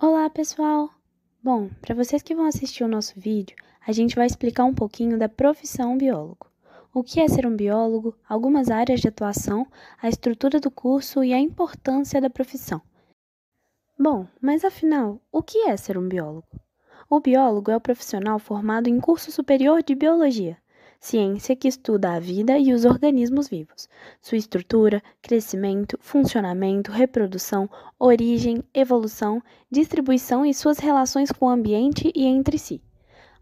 Olá, pessoal! Bom, para vocês que vão assistir o nosso vídeo, a gente vai explicar um pouquinho da profissão biólogo. O que é ser um biólogo, algumas áreas de atuação, a estrutura do curso e a importância da profissão. Bom, mas afinal, o que é ser um biólogo? O biólogo é o profissional formado em curso superior de biologia, ciência que estuda a vida e os organismos vivos, sua estrutura, crescimento, funcionamento, reprodução, origem, evolução, distribuição e suas relações com o ambiente e entre si.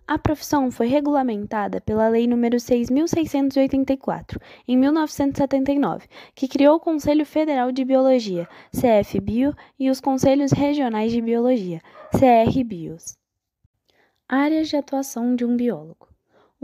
A profissão foi regulamentada pela Lei nº 6.684, em 1979, que criou o Conselho Federal de Biologia, CFBio, e os Conselhos Regionais de Biologia, CRBios. Áreas de atuação de um biólogo.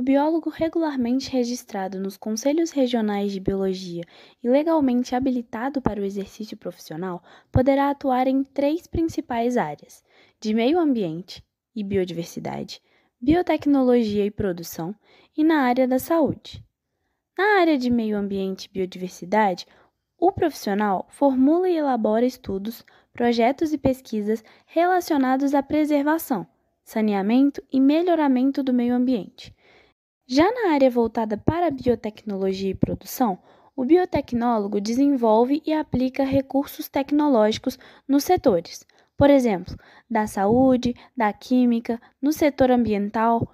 O biólogo regularmente registrado nos conselhos regionais de biologia e legalmente habilitado para o exercício profissional poderá atuar em três principais áreas: de meio ambiente e biodiversidade, biotecnologia e produção, e na área da saúde. Na área de meio ambiente e biodiversidade, o profissional formula e elabora estudos, projetos e pesquisas relacionados à preservação, saneamento e melhoramento do meio ambiente já na área voltada para a biotecnologia e produção, o biotecnólogo desenvolve e aplica recursos tecnológicos nos setores, por exemplo, da saúde, da química, no setor ambiental,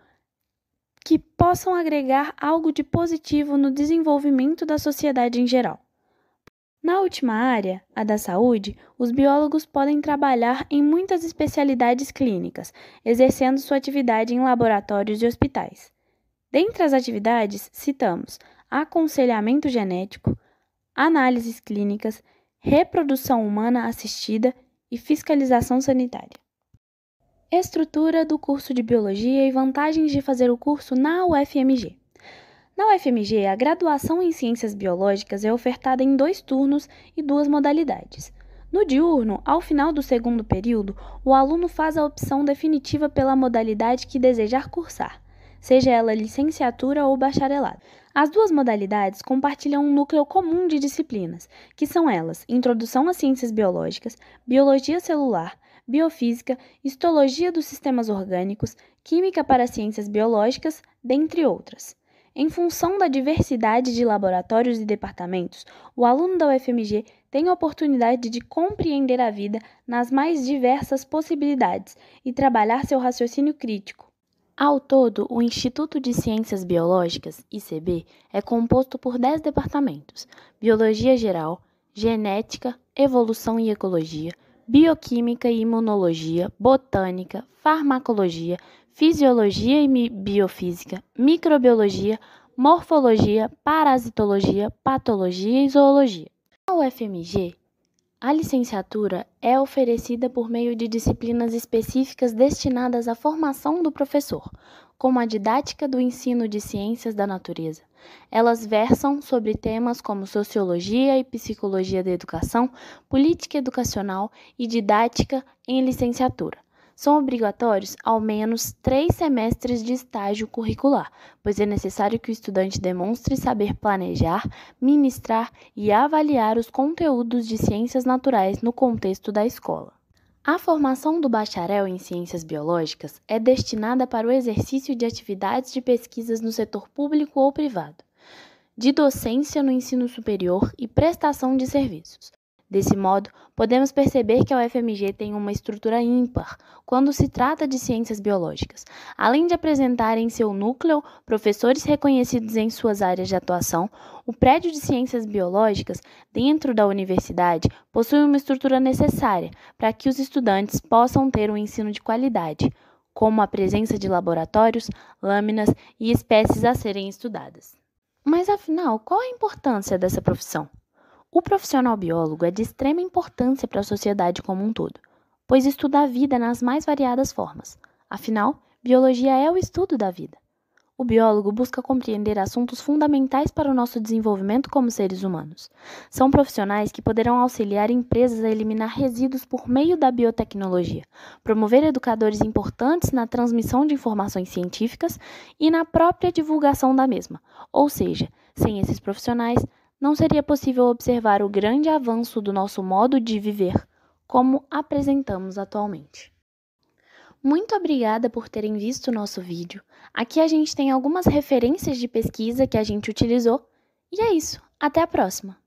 que possam agregar algo de positivo no desenvolvimento da sociedade em geral. Na última área, a da saúde, os biólogos podem trabalhar em muitas especialidades clínicas, exercendo sua atividade em laboratórios e hospitais. Dentre as atividades, citamos aconselhamento genético, análises clínicas, reprodução humana assistida e fiscalização sanitária. Estrutura do curso de Biologia e vantagens de fazer o curso na UFMG. Na UFMG, a graduação em Ciências Biológicas é ofertada em dois turnos e duas modalidades. No diurno, ao final do segundo período, o aluno faz a opção definitiva pela modalidade que desejar cursar seja ela licenciatura ou bacharelado. As duas modalidades compartilham um núcleo comum de disciplinas, que são elas: Introdução às Ciências Biológicas, Biologia Celular, Biofísica, Histologia dos Sistemas Orgânicos, Química para Ciências Biológicas, dentre outras. Em função da diversidade de laboratórios e departamentos, o aluno da UFMG tem a oportunidade de compreender a vida nas mais diversas possibilidades e trabalhar seu raciocínio crítico ao todo, o Instituto de Ciências Biológicas, ICB, é composto por 10 departamentos: Biologia Geral, Genética, Evolução e Ecologia, Bioquímica e Imunologia, Botânica, Farmacologia, Fisiologia e Biofísica, Microbiologia, Morfologia, Parasitologia, Patologia e Zoologia. A UFMG a licenciatura é oferecida por meio de disciplinas específicas destinadas à formação do professor, como a didática do ensino de ciências da natureza. Elas versam sobre temas como sociologia e psicologia da educação, política educacional e didática em licenciatura são obrigatórios ao menos três semestres de estágio curricular, pois é necessário que o estudante demonstre saber planejar, ministrar e avaliar os conteúdos de ciências naturais no contexto da escola. A formação do bacharel em ciências biológicas é destinada para o exercício de atividades de pesquisas no setor público ou privado, de docência no ensino superior e prestação de serviços, Desse modo, podemos perceber que a UFMG tem uma estrutura ímpar quando se trata de ciências biológicas. Além de apresentar em seu núcleo professores reconhecidos em suas áreas de atuação, o prédio de ciências biológicas dentro da universidade possui uma estrutura necessária para que os estudantes possam ter um ensino de qualidade, como a presença de laboratórios, lâminas e espécies a serem estudadas. Mas afinal, qual a importância dessa profissão? O profissional biólogo é de extrema importância para a sociedade como um todo, pois estuda a vida nas mais variadas formas. Afinal, biologia é o estudo da vida. O biólogo busca compreender assuntos fundamentais para o nosso desenvolvimento como seres humanos. São profissionais que poderão auxiliar empresas a eliminar resíduos por meio da biotecnologia, promover educadores importantes na transmissão de informações científicas e na própria divulgação da mesma. Ou seja, sem esses profissionais, não seria possível observar o grande avanço do nosso modo de viver, como apresentamos atualmente. Muito obrigada por terem visto o nosso vídeo. Aqui a gente tem algumas referências de pesquisa que a gente utilizou. E é isso, até a próxima!